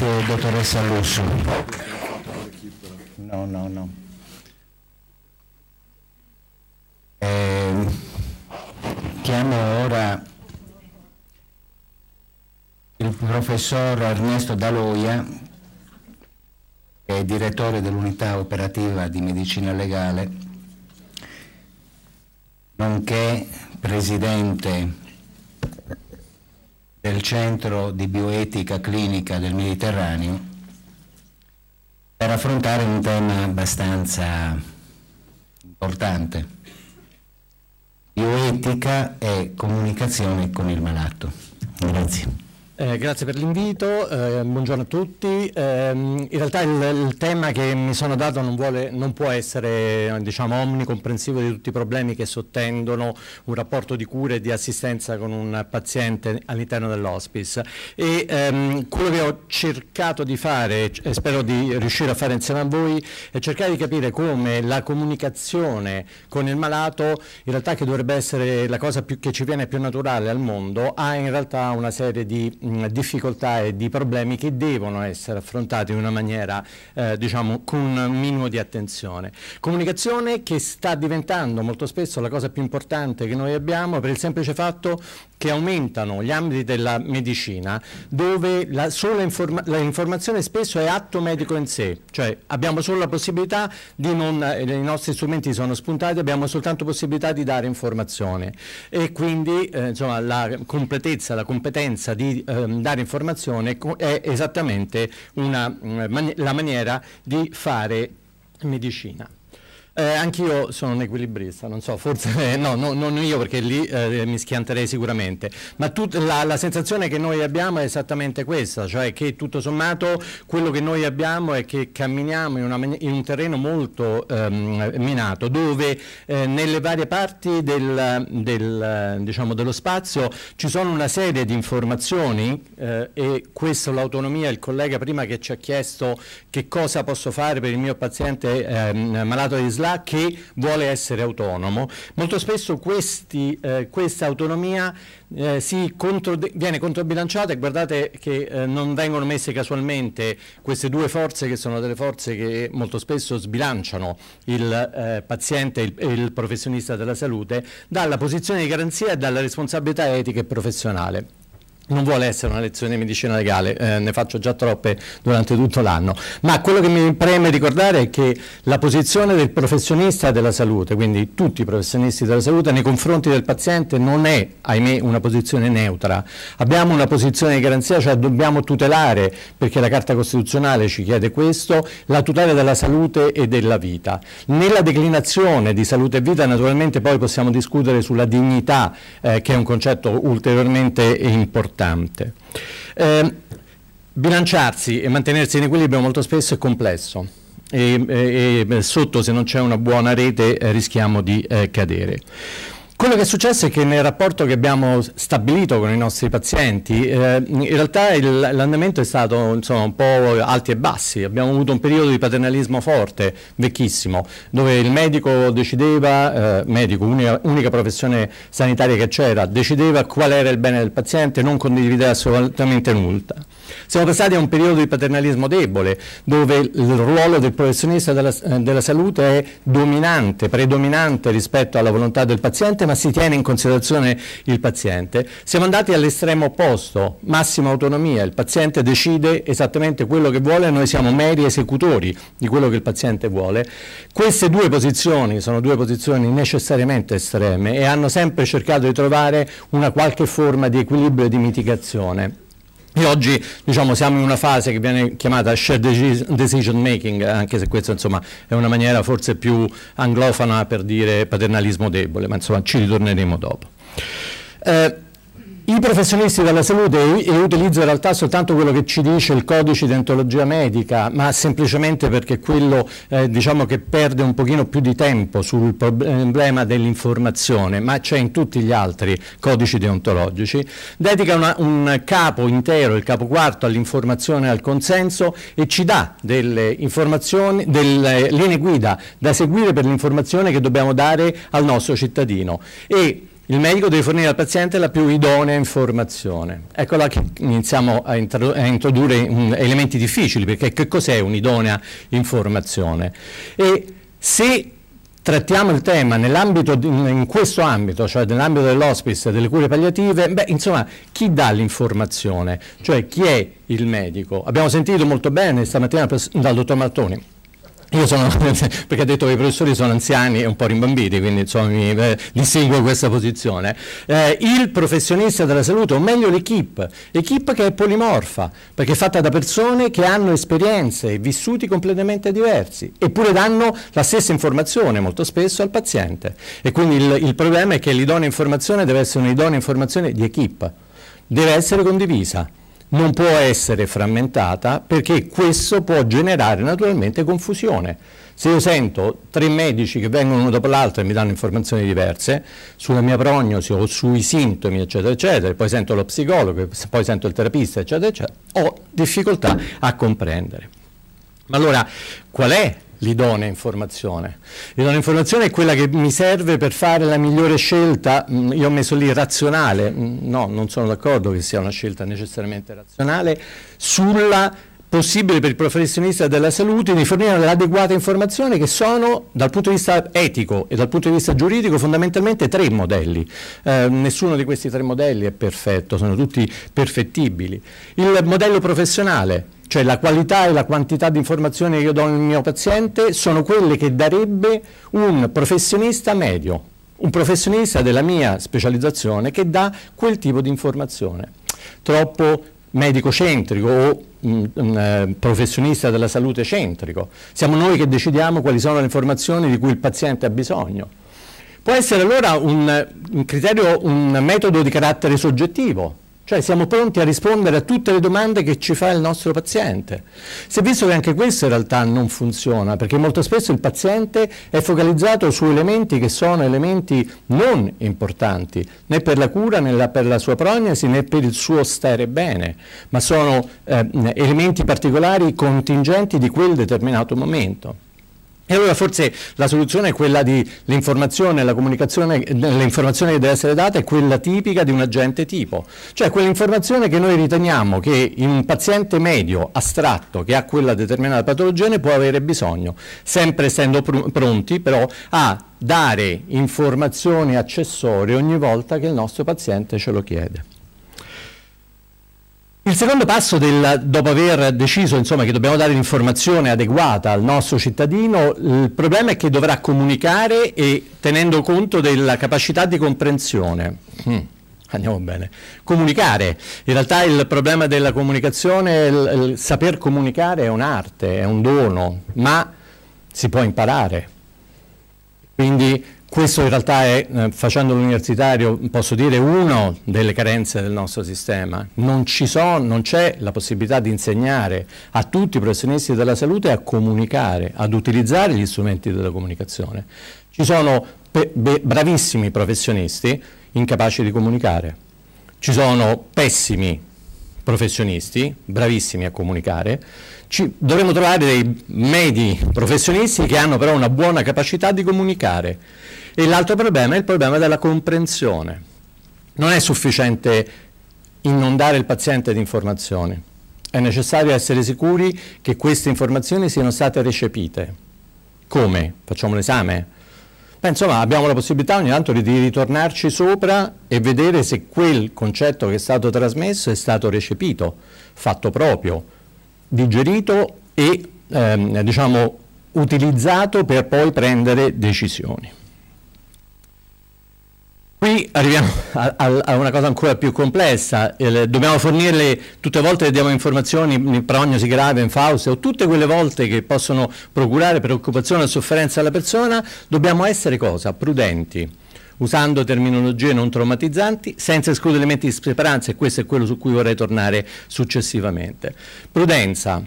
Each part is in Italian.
Grazie dottoressa Lusso. No, no, no. Eh, chiamo ora il professor Ernesto Daloia, che è direttore dell'unità operativa di medicina legale, nonché presidente del Centro di Bioetica Clinica del Mediterraneo per affrontare un tema abbastanza importante. Bioetica e comunicazione con il malato. Grazie. Eh, grazie per l'invito, eh, buongiorno a tutti. Eh, in realtà il, il, tema che mi sono dato non, vuole, non può essere diciamo, omnicomprensivo di tutti i problemi che sottendono un rapporto di cura e di assistenza con un paziente all'interno dell'hospice. ehm, quello che ho cercato di fare e spero di riuscire a fare insieme a voi è cercare di capire come la comunicazione con il malato, in realtà che dovrebbe essere la cosa più, che ci viene più naturale al mondo, ha in realtà una serie di difficoltà e di problemi che devono essere affrontati in una maniera, eh, diciamo, con un minimo di attenzione. Comunicazione che sta diventando molto spesso la cosa più importante che noi abbiamo per il semplice fatto che aumentano gli ambiti della medicina dove la sola informa la informazione spesso è atto medico in sé, cioè abbiamo solo la possibilità di non, eh, i nostri strumenti sono spuntati, abbiamo soltanto possibilità di dare informazione e quindi eh, insomma, la completezza, la competenza di eh, ehm, dare informazione è esattamente una, mm, la maniera di fare medicina. Eh, anch'io sono un equilibrista, non so, forse eh, no, no, non io perché lì eh, mi schianterei sicuramente, ma la, la, sensazione che noi abbiamo è esattamente questa, cioè che tutto sommato quello che noi abbiamo è che camminiamo in, una, in un terreno molto ehm, minato, dove eh, nelle varie parti del, del, diciamo, dello spazio ci sono una serie di informazioni eh, e questo l'autonomia, il collega prima che ci ha chiesto che cosa posso fare per il mio paziente ehm, malato di Islam, scuola che vuole essere autonomo. Molto spesso questi, eh, questa autonomia eh, contro, viene controbilanciata e guardate che eh, non vengono messe casualmente queste due forze che sono delle forze che molto spesso sbilanciano il eh, paziente e il, il professionista della salute dalla posizione di garanzia e dalla responsabilità etica e professionale non vuole essere una lezione di medicina legale, eh, ne faccio già troppe durante tutto l'anno, ma quello che mi preme ricordare è che la posizione del professionista della salute, quindi tutti i professionisti della salute nei confronti del paziente non è, ahimè, una posizione neutra. Abbiamo una posizione di garanzia, cioè dobbiamo tutelare, perché la Carta Costituzionale ci chiede questo, la tutela della salute e della vita. Nella declinazione di salute e vita naturalmente poi possiamo discutere sulla dignità, eh, che è un concetto ulteriormente importante importante. Eh, bilanciarsi e mantenersi in equilibrio molto spesso è complesso e, e, e sotto se non c'è una buona rete eh, rischiamo di eh, cadere. Quello che è successo è che nel rapporto che abbiamo stabilito con i nostri pazienti, eh, in realtà l'andamento è stato insomma, un po' alti e bassi, abbiamo avuto un periodo di paternalismo forte, vecchissimo, dove il medico decideva, eh, medico, unica, unica, professione sanitaria che c'era, decideva qual era il bene del paziente, non condivideva assolutamente nulla. Siamo passati a un periodo di paternalismo debole, dove il ruolo del professionista della, eh, della salute è dominante, predominante rispetto alla volontà del paziente, ma si tiene in considerazione il paziente. Siamo andati all'estremo opposto, massima autonomia, il paziente decide esattamente quello che vuole, noi siamo meri esecutori di quello che il paziente vuole. Queste due posizioni sono due posizioni necessariamente estreme e hanno sempre cercato di trovare una qualche forma di equilibrio e di mitigazione. E oggi diciamo, siamo in una fase che viene chiamata shared decision making, eh, anche se questa insomma, è una maniera forse più anglofana per dire paternalismo debole, ma insomma, ci ritorneremo dopo. Eh, i professionisti della salute, e utilizzo in realtà soltanto quello che ci dice il codice di antologia medica, ma semplicemente perché quello eh, diciamo che perde un pochino più di tempo sul problema dell'informazione, ma c'è in tutti gli altri codici deontologici, dedica una, un capo intero, il capo quarto, all'informazione e al consenso e ci dà delle informazioni, delle linee guida da seguire per l'informazione che dobbiamo dare al nostro cittadino. E il medico deve fornire al paziente la più idonea informazione. Ecco là che iniziamo a, a introdurre um, elementi difficili, perché che cos'è un'idonea informazione? E se trattiamo il tema in questo ambito, cioè nell'ambito dell'hospice, delle cure palliative, beh, insomma, chi dà l'informazione? Cioè chi è il medico? Abbiamo sentito molto bene stamattina dal dottor Martoni io sono, perché ha detto che i professori sono anziani e un po' rimbambiti, quindi insomma mi eh, distingo questa posizione. Eh, il professionista della salute, o meglio l'equipe, l'equipe che è polimorfa, perché è fatta da persone che hanno esperienze e vissuti completamente diversi, eppure danno la stessa informazione molto spesso al paziente. E quindi il, il problema è che l'idonea informazione deve essere un'idonea informazione di equip, deve essere condivisa non può essere frammentata perché questo può generare naturalmente confusione. Se io sento tre medici che vengono uno dopo l'altro e mi danno informazioni diverse sulla mia prognosi o sui sintomi, eccetera, eccetera, poi sento lo psicologo, poi sento il terapista, eccetera, eccetera, ho difficoltà a comprendere. Ma allora qual è l'idonea informazione. L'idonea informazione è quella che mi serve per fare la migliore scelta, mm, io ho messo lì razionale, mm, no, non sono d'accordo che sia una scelta necessariamente razionale, sulla possibile per il professionista della salute di fornire l'adeguata informazione che sono dal punto di vista etico e dal punto di vista giuridico fondamentalmente tre modelli. Eh, nessuno di questi tre modelli è perfetto, sono tutti perfettibili. Il modello professionale cioè la qualità e la quantità di informazioni che io do al mio paziente sono quelle che darebbe un professionista medio, un professionista della mia specializzazione che dà quel tipo di informazione. Troppo medico centrico o mh, eh, professionista della salute centrico. Siamo noi che decidiamo quali sono le informazioni di cui il paziente ha bisogno. Può essere allora un, un criterio, un metodo di carattere soggettivo, cioè siamo pronti a rispondere a tutte le domande che ci fa il nostro paziente. Si è visto che anche questo in realtà non funziona, perché molto spesso il paziente è focalizzato su elementi che sono elementi non importanti, né per la cura, né per la sua prognosi, né per il suo stare bene, ma sono eh, elementi particolari contingenti di quel determinato momento. E allora forse la soluzione è quella dell'informazione, l'informazione, la comunicazione, l'informazione che deve essere data è quella tipica di un agente tipo, cioè quell'informazione che noi riteniamo che in un paziente medio, astratto, che ha quella determinata patologia ne può avere bisogno, sempre essendo pr pronti però a dare informazioni accessorie ogni volta che il nostro paziente ce lo chiede. Il secondo passo, del, dopo aver deciso insomma, che dobbiamo dare l'informazione adeguata al nostro cittadino, il problema è che dovrà comunicare e tenendo conto della capacità di comprensione. Mm. Andiamo bene. Comunicare. In realtà il problema della comunicazione, il, il saper comunicare è un'arte, è un dono, ma si può imparare. Quindi questo in realtà è, eh, facendo l'universitario, posso dire, una delle carenze del nostro sistema. Non c'è la possibilità di insegnare a tutti i professionisti della salute a comunicare, ad utilizzare gli strumenti della comunicazione. Ci sono bravissimi professionisti incapaci di comunicare. Ci sono pessimi professionisti, bravissimi a comunicare, Ci, dovremmo trovare dei medi professionisti che hanno però una buona capacità di comunicare. E l'altro problema è il problema della comprensione. Non è sufficiente inondare il paziente di informazioni, è necessario essere sicuri che queste informazioni siano state recepite. Come? Facciamo l'esame Beh, insomma, abbiamo la possibilità ogni tanto di ritornarci sopra e vedere se quel concetto che è stato trasmesso è stato recepito, fatto proprio, digerito e ehm, diciamo, utilizzato per poi prendere decisioni. Qui arriviamo a, a, una cosa ancora più complessa, dobbiamo fornirle tutte le volte che diamo informazioni, prognosi grave, infauste o tutte quelle volte che possono procurare preoccupazione o sofferenza alla persona, dobbiamo essere cosa? Prudenti, usando terminologie non traumatizzanti, senza escludere elementi di speranza e questo è quello su cui vorrei tornare successivamente. Prudenza,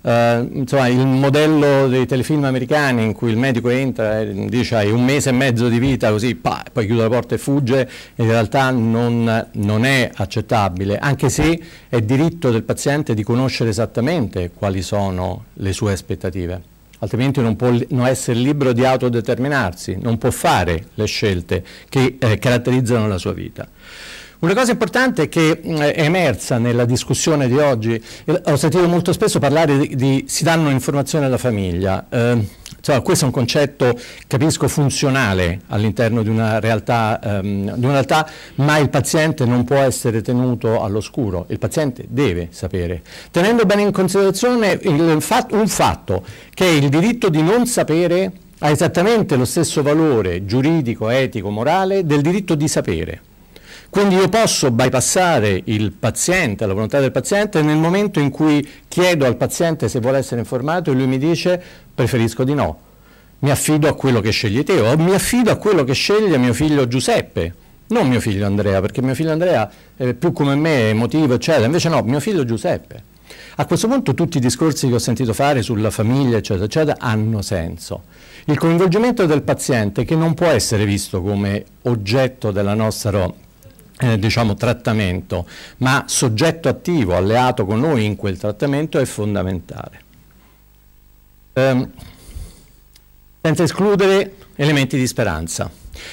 eh, insomma, il modello dei telefilm americani in cui il medico entra e dice hai un mese e mezzo di vita così pa, poi chiude la porta e fugge in realtà non, non, è accettabile anche se è diritto del paziente di conoscere esattamente quali sono le sue aspettative altrimenti non può non essere libero di autodeterminarsi non può fare le scelte che eh, caratterizzano la sua vita una cosa importante che mm, è emersa nella discussione di oggi, ho sentito molto spesso parlare di, di si danno informazioni alla famiglia. Eh, cioè, questo è un concetto, capisco, funzionale all'interno di, ehm, di una realtà, ma il paziente non può essere tenuto all'oscuro, il paziente deve sapere, tenendo bene in considerazione fat un fatto, che il diritto di non sapere ha esattamente lo stesso valore giuridico, etico, morale del diritto di sapere. Quindi io posso bypassare il paziente, la volontà del paziente, nel momento in cui chiedo al paziente se vuole essere informato e lui mi dice preferisco di no, mi affido a quello che scegli te o mi affido a quello che sceglie mio figlio Giuseppe, non mio figlio Andrea, perché mio figlio Andrea è più come me, emotivo, eccetera, invece no, mio figlio Giuseppe. A questo punto tutti i discorsi che ho sentito fare sulla famiglia, eccetera, eccetera, hanno senso. Il coinvolgimento del paziente, che non può essere visto come oggetto della nostra eh, diciamo, trattamento, ma soggetto attivo, alleato con noi in quel trattamento è fondamentale. Um, senza escludere elementi di speranza.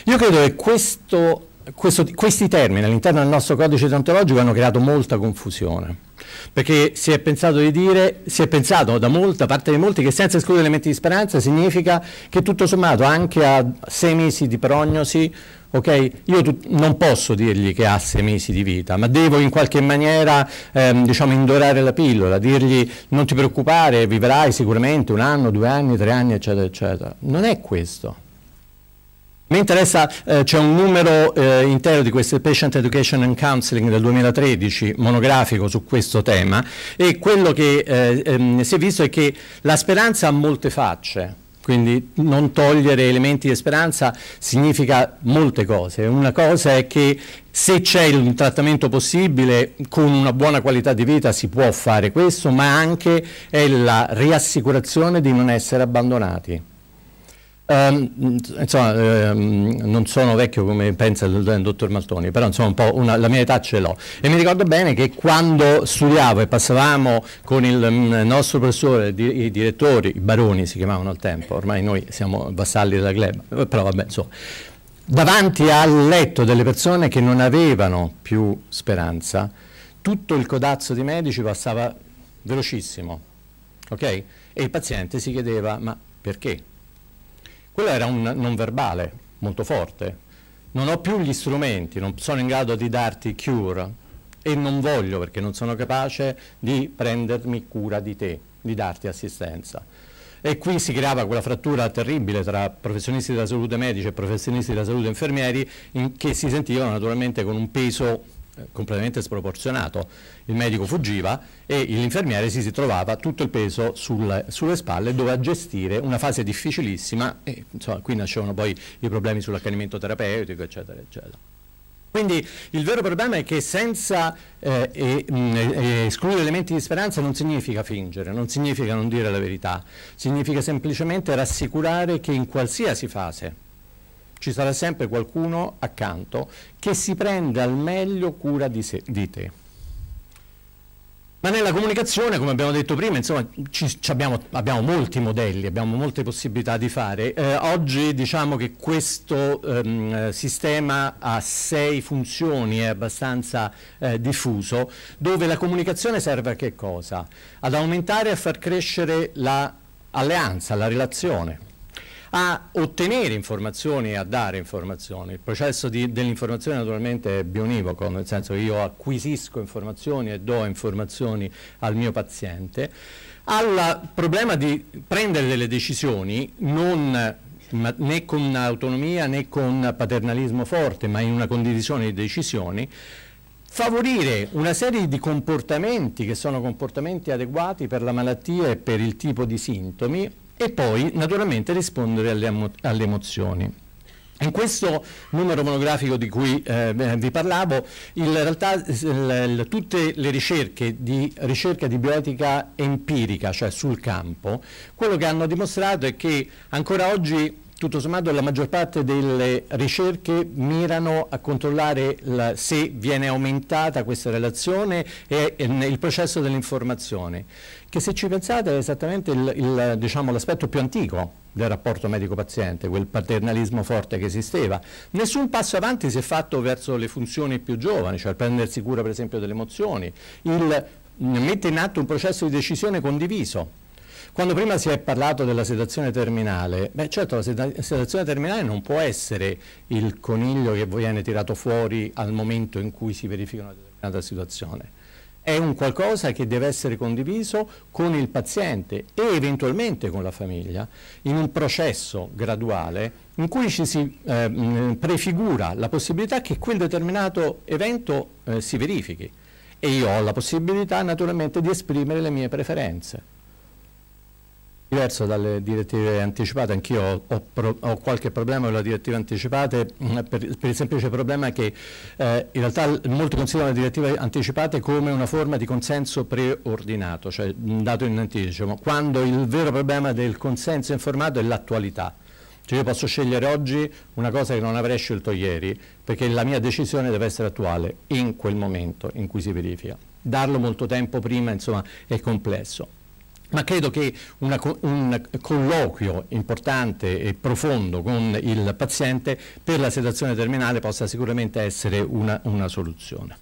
Io credo che questo, questo, questi termini all'interno del nostro codice deontologico hanno creato molta confusione. Perché si è pensato di dire, si è pensato da molta parte di molti che senza escludere elementi di speranza significa che tutto sommato anche a sei mesi di prognosi Okay? Io non posso dirgli che ha sei mesi di vita, ma devo in qualche maniera ehm, diciamo, indorare la pillola, dirgli non ti preoccupare, vivrai sicuramente un anno, due anni, tre anni, eccetera, eccetera. Non è questo. Mi interessa, eh, c'è un numero eh, intero di questo Patient Education and Counseling del 2013, monografico su questo tema, e quello che eh, ehm, si è visto è che la speranza ha molte facce, quindi non togliere elementi di speranza significa molte cose. Una cosa è che se c'è un trattamento possibile, con una buona qualità di vita si può fare questo, ma anche è la riassicurazione di non essere abbandonati. Um, insomma, um, non sono vecchio come pensa il, il dottor Maltoni, però insomma un una, la mia età ce l'ho. E mi ricordo bene che quando studiavo e passavamo con il m, mm, nostro professore, di, i direttori, i baroni si chiamavano al tempo, ormai noi siamo vassalli della gleba, però vabbè, insomma, davanti al letto delle persone che non avevano più speranza, tutto il codazzo di medici passava velocissimo, ok? E il paziente si chiedeva, ma perché? Quello era un non verbale molto forte. Non ho più gli strumenti, non sono in grado di darti cure e non voglio perché non sono capace di prendermi cura di te, di darti assistenza. E qui si creava quella frattura terribile tra professionisti della salute medici e professionisti della salute infermieri in che si sentivano naturalmente con un peso completamente sproporzionato. Il medico fuggiva e l'infermiere si trovava tutto il peso sul, sulle spalle, doveva gestire una fase difficilissima e insomma, qui nascevano poi i problemi sull'accanimento terapeutico, eccetera, eccetera. Quindi il vero problema è che senza eh, escludere elementi di speranza non significa fingere, non significa non dire la verità, significa semplicemente rassicurare che in qualsiasi fase ci sarà sempre qualcuno accanto che si prende al meglio cura di, se, di te. Ma nella comunicazione, come abbiamo detto prima, insomma, ci, ci abbiamo, abbiamo, molti modelli, abbiamo molte possibilità di fare. Eh, oggi diciamo che questo ehm, sistema ha sei funzioni, è abbastanza eh, diffuso, dove la comunicazione serve a che cosa? Ad aumentare e a far crescere l'alleanza, la, la relazione a ottenere informazioni e a dare informazioni. Il processo dell'informazione naturalmente è bionivoco, nel senso che io acquisisco informazioni e do informazioni al mio paziente. Al problema di prendere delle decisioni non ma né con autonomia né con paternalismo forte, ma in una condivisione di decisioni, favorire una serie di comportamenti che sono comportamenti adeguati per la malattia e per il tipo di sintomi e poi naturalmente rispondere alle, alle emozioni. In questo numero monografico di cui eh, vi parlavo, in realtà il, tutte le ricerche di ricerca di bioetica empirica, cioè sul campo, quello che hanno dimostrato è che ancora oggi tutto sommato la maggior parte delle ricerche mirano a controllare la, se viene aumentata questa relazione e, e il processo dell'informazione, che se ci pensate è esattamente diciamo, l'aspetto diciamo, più antico del rapporto medico-paziente, quel paternalismo forte che esisteva. Nessun passo avanti si è fatto verso le funzioni più giovani, cioè prendersi cura per esempio delle emozioni, il mettere in atto un processo di decisione condiviso quando prima si è parlato della sedazione terminale, beh certo la sedazione terminale non può essere il coniglio che viene tirato fuori al momento in cui si verifica una determinata situazione. È un qualcosa che deve essere condiviso con il paziente e eventualmente con la famiglia in un processo graduale in cui ci si eh, prefigura la possibilità che quel determinato evento eh, si verifichi e io ho la possibilità naturalmente di esprimere le mie preferenze diverso dalle direttive anticipate, anch'io ho, ho, ho, qualche problema con le direttive anticipate mm, per, per, il semplice problema che eh, in realtà molti considerano le direttive anticipate come una forma di consenso preordinato, cioè dato in anticipo, quando il vero problema del consenso informato è l'attualità. Cioè io posso scegliere oggi una cosa che non avrei scelto ieri, perché la mia decisione deve essere attuale in quel momento in cui si verifica. Darlo molto tempo prima, insomma, è complesso ma credo che una, un colloquio importante e profondo con il paziente per la sedazione terminale possa sicuramente essere una, una soluzione.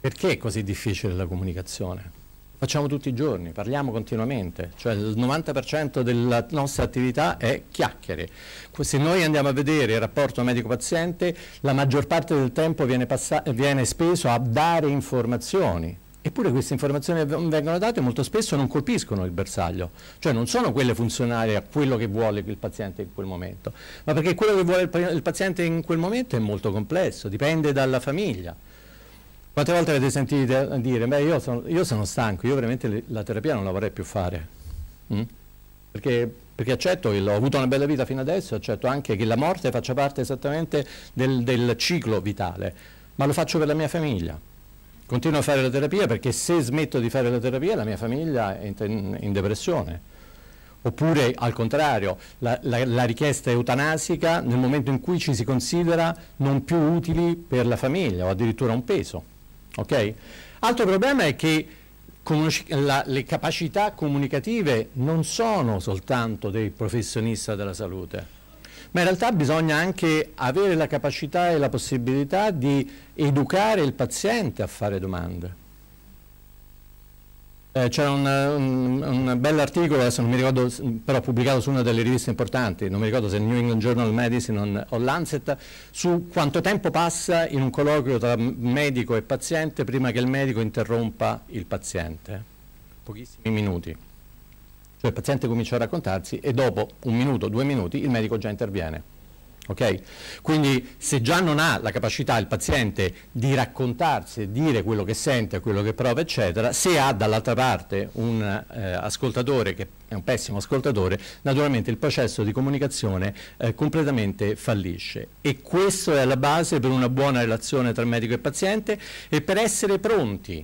Perché è così difficile la comunicazione? Facciamo tutti i giorni, parliamo continuamente, cioè il 90% della nostra attività è chiacchiere. Se noi andiamo a vedere il rapporto medico-paziente, la maggior parte del tempo viene, viene speso a dare informazioni, Eppure queste informazioni che vengono date molto spesso non colpiscono il bersaglio, cioè non sono quelle funzionali a quello che vuole il paziente in quel momento, ma perché quello che vuole il paziente in quel momento è molto complesso, dipende dalla famiglia. Quante volte avete sentito dire, beh io sono, io sono stanco, io veramente la terapia non la vorrei più fare, mm? perché, perché, accetto che ho avuto una bella vita fino adesso, accetto anche che la morte faccia parte esattamente del, del ciclo vitale, ma lo faccio per la mia famiglia Continuo a fare la terapia perché se smetto di fare la terapia la mia famiglia entra in, in depressione. Oppure al contrario, la, la, la, richiesta eutanasica nel momento in cui ci si considera non più utili per la famiglia o addirittura un peso. Okay? Altro problema è che la, le capacità comunicative non sono soltanto dei professionisti della salute ma in realtà bisogna anche avere la capacità e la possibilità di educare il paziente a fare domande. Eh, c'era un, un, un bell'articolo, adesso non mi ricordo, però pubblicato su una delle riviste importanti, non mi ricordo se il New England Journal of Medicine o Lancet, su quanto tempo passa in un colloquio tra medico e paziente prima che il medico interrompa il paziente. Pochissimi minuti. Cioè il paziente comincia a raccontarsi e dopo un minuto, due minuti, il medico già interviene. Okay? Quindi se già non ha la capacità il paziente di raccontarsi, dire quello che sente, quello che prova, eccetera, se ha dall'altra parte un eh, ascoltatore che è un pessimo ascoltatore, naturalmente il processo di comunicazione eh, completamente fallisce. E questo è la base per una buona relazione tra medico e paziente e per essere pronti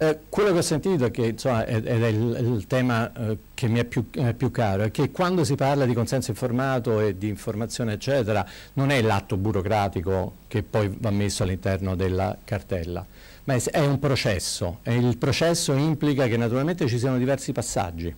eh, quello che ho sentito, che, insomma, ed è il, il tema eh, che mi è più, eh, più, caro, è che quando si parla di consenso informato e di informazione, eccetera, non è l'atto burocratico che poi va messo all'interno della cartella, ma è, è un processo e il processo implica che naturalmente ci siano diversi passaggi.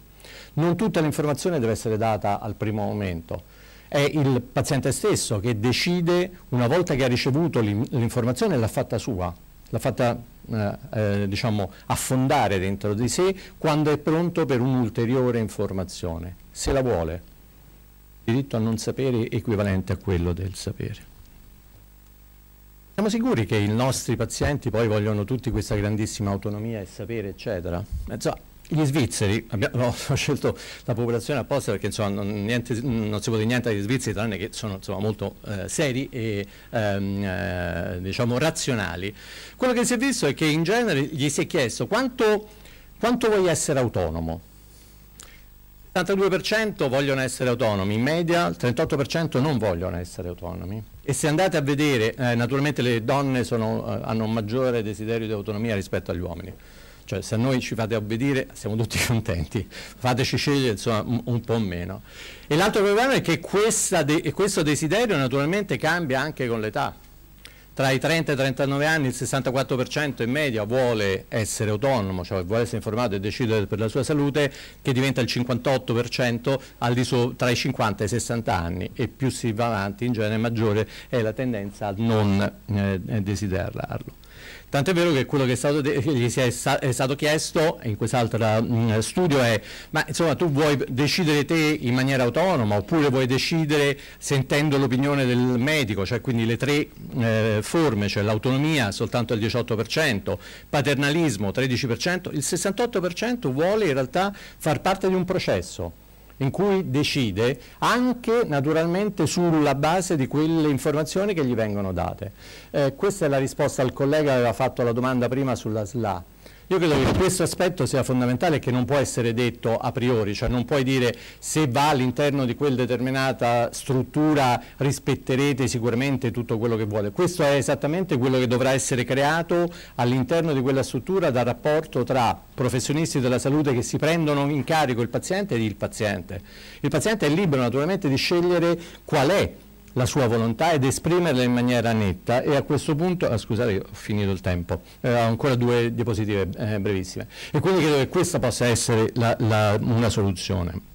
Non tutta l'informazione deve essere data al primo momento, è il paziente stesso che decide, una volta che ha ricevuto l'informazione, l'ha fatta sua l'ha fatta eh, eh, diciamo, affondare dentro di sé quando è pronto per un'ulteriore informazione, se la vuole. Il diritto a non sapere è equivalente a quello del sapere. Siamo sicuri che i nostri pazienti poi vogliono tutti questa grandissima autonomia e sapere, eccetera? Eh, Insomma, gli svizzeri, abbiamo, ho scelto la popolazione apposta perché insomma, non, niente, non, si può dire niente agli svizzeri tranne che sono insomma, molto eh, seri e ehm, eh, diciamo razionali. Quello che si è visto è che in genere gli si è chiesto quanto, quanto vuoi essere autonomo. Il 72% vogliono essere autonomi, in media il 38% non vogliono essere autonomi. E se andate a vedere, eh, naturalmente le donne sono, eh, hanno un maggiore desiderio di autonomia rispetto agli uomini. Cioè se a noi ci fate obbedire siamo tutti contenti, fateci scegliere insomma, un, un, po' meno. E l'altro problema è che de questo desiderio naturalmente cambia anche con l'età. Tra i 30 e i 39 anni il 64% in media vuole essere autonomo, cioè vuole essere informato e decidere per la sua salute, che diventa il 58% tra i 50 e i 60 anni e più si va avanti in genere maggiore è la tendenza a non eh, desiderarlo. Tant'è vero che quello che, è stato, che gli è, è, stato chiesto in quest'altro mm, studio è ma insomma tu vuoi decidere te in maniera autonoma oppure vuoi decidere sentendo l'opinione del medico, cioè quindi le tre eh, forme, cioè l'autonomia soltanto il 18%, paternalismo 13%, il 68% vuole in realtà far parte di un processo in cui decide anche naturalmente sulla base di quelle informazioni che gli vengono date. Eh, questa è la risposta al collega che aveva fatto la domanda prima sulla SLA. Io credo che questo aspetto sia fondamentale e che non può essere detto a priori, cioè non puoi dire se va all'interno di quella determinata struttura rispetterete sicuramente tutto quello che vuole. Questo è esattamente quello che dovrà essere creato all'interno di quella struttura dal rapporto tra professionisti della salute che si prendono in carico il paziente ed il paziente. Il paziente è libero naturalmente di scegliere qual è la sua volontà ed esprimerla in maniera netta e a questo punto, ah, scusate ho finito il tempo, eh, ho ancora due diapositive eh, brevissime e quindi credo che questa possa essere la, la, una soluzione.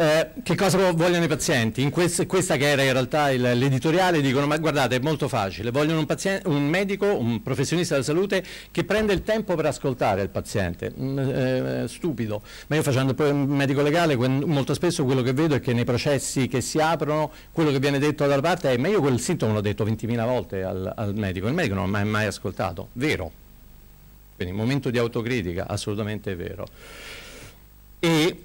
Eh, che cosa vogliono i pazienti? Quest questa che era in realtà l'editoriale, dicono ma guardate è molto facile, vogliono un, un, medico, un professionista della salute che prende il tempo per ascoltare il paziente, mm, eh, eh stupido, ma io facendo poi un medico legale molto spesso quello che vedo è che nei processi che si aprono quello che viene detto dalla parte è ma io quel sintomo l'ho detto 20.000 volte al, al medico, il medico non l'ha ha mai ascoltato, vero, quindi momento di autocritica, assolutamente vero. E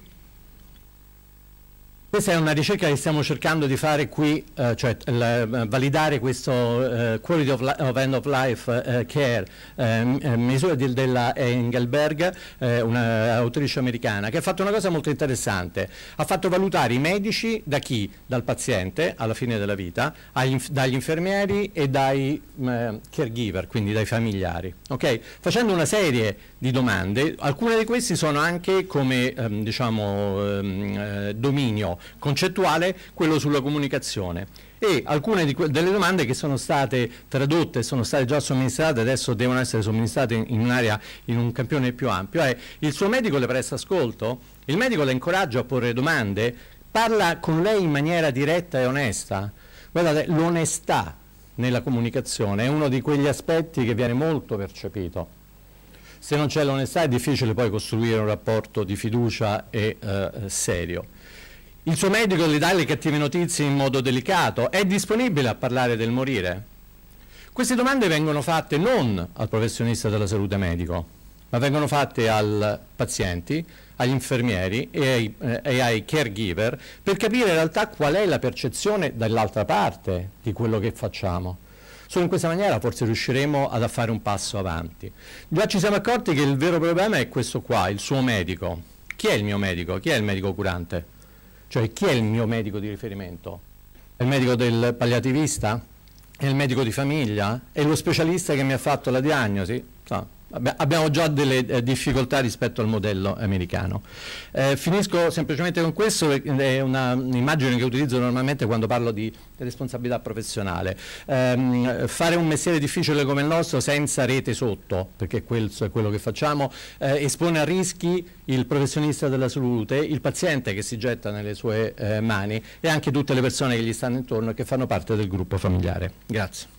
questa è una ricerca che stiamo cercando di fare qui, eh, cioè la, eh, validare questo eh, Quality of, of, End of Life eh, Care, ehm, eh, misura di, della Engelberg, eh, un'autrice americana, che ha fatto una cosa molto interessante. Ha fatto valutare i medici da chi? Dal paziente alla fine della vita, agli, dagli infermieri e dai mm, caregiver, quindi dai familiari. Okay? Facendo una serie di domande, alcune di queste sono anche come ehm, diciamo, ehm, dominio concettuale, quello sulla comunicazione. E alcune delle domande che sono state tradotte, sono state già somministrate, adesso devono essere somministrate in, in un'area, in un campione più ampio, è il suo medico le presta ascolto? Il medico la incoraggia a porre domande? Parla con lei in maniera diretta e onesta? Guardate, l'onestà nella comunicazione è uno di quegli aspetti che viene molto percepito se non c'è l'onestà è difficile poi costruire un rapporto di fiducia e eh, serio. Il suo medico le dà le cattive notizie in modo delicato. È disponibile a parlare del morire? Queste domande vengono fatte non al professionista della salute medico, ma vengono fatte ai pazienti, agli infermieri e ai, eh, e ai caregiver per capire in realtà qual è la percezione dall'altra parte di quello che facciamo. Solo in questa maniera forse riusciremo ad fare un passo avanti. Già ci siamo accorti che il vero problema è questo qua, il suo medico. Chi è il mio medico? Chi è il medico curante? Cioè chi è il mio medico di riferimento? È il medico del palliativista? È il medico di famiglia? È lo specialista che mi ha fatto la diagnosi? abbiamo già delle eh, difficoltà rispetto al modello americano. Eh, finisco semplicemente con questo, eh, è un'immagine che utilizzo normalmente quando parlo di responsabilità professionale. Eh, fare un mestiere difficile come il nostro senza rete sotto, perché questo è quello che facciamo, eh, espone a rischi il professionista della salute, il paziente che si getta nelle sue eh, mani e anche tutte le persone che gli stanno intorno e che fanno parte del gruppo familiare. Grazie.